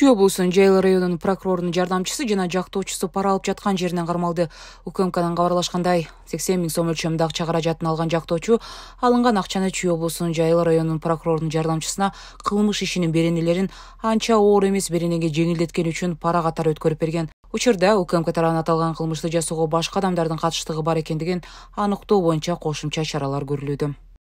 чүй облусунун жайыл районунун прокурорунун жардамчысы жана жактоочусу пара алып жаткан жеринен кармалды укмкнын кабарлашкандай сексен миң сом өлчөмүндө акча каражатын алган жактоочу алынган акчаны чүй облусунун жайыл районунун прокурорунун жардамчысына кылмыш ишинин беренелерин анча оор эмес беренеге жеңилдеткени үчүн пара катары өткөрүп берген учурда укмк тарабынан аталган кылмышты жасоого башка адамдардын катыштыгы бар экендигин аныктоо боюнча кошумча чаралар көрүлүүдө